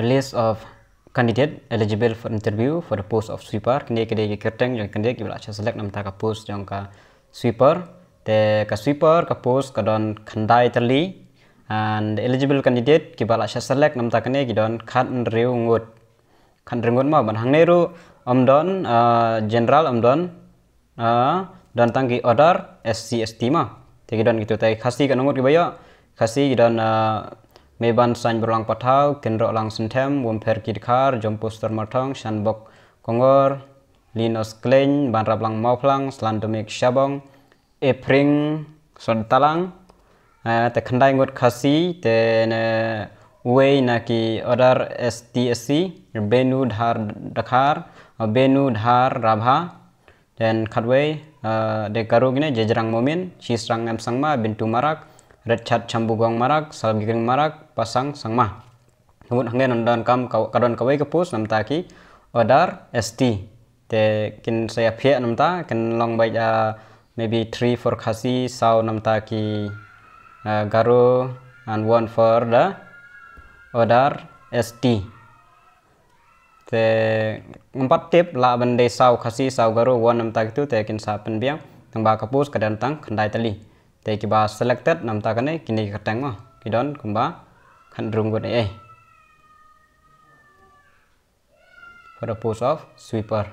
a list of candidate eligible for interview for the post of sweeper kini kede ke kerteng jong kende ki belacha select nam ta ka post jong ka sweeper te ka sweeper ka post ka don khandai tali and eligible candidate bala belacha select nam ta kene ki don khan reu ngot khan reu ngot ma ban hang neru om don eh, general om don eh, don tangki order SCST ma te ki don gitu te khasi ka ngot ki baya khasi ki don eh, meban san berulang pathau kendro lang sentem wom pher kit khar jompus termarthong shanbok kongor linos kleng ban raplang mauplang slandomik shabong epring sontalang eh, te khandai ngot khasi te ne way na ki order stsc benu dhar dakhar benu dhar rabha dan khadway eh, de karugine jejrang momin chisrang em bintu marak red chat chambu gong marak salam giring marak pasang sang mah namun hangge nandan kam kadon kawai kepus namta ki order st te kin saya pia namta kin long bai a ah, maybe three for khasi sau namta ki garo ah, garu and one for the order st te empat tip la bende sau khasi sau garu one namta tu te kin pen biang tang ba kapus kadang tang kendai tali តែគេបា selected នំតាកនេះគីនេះកតាំងមកគីដនគំបាខាន់រុងគាត់អីអី for the pose of sweeper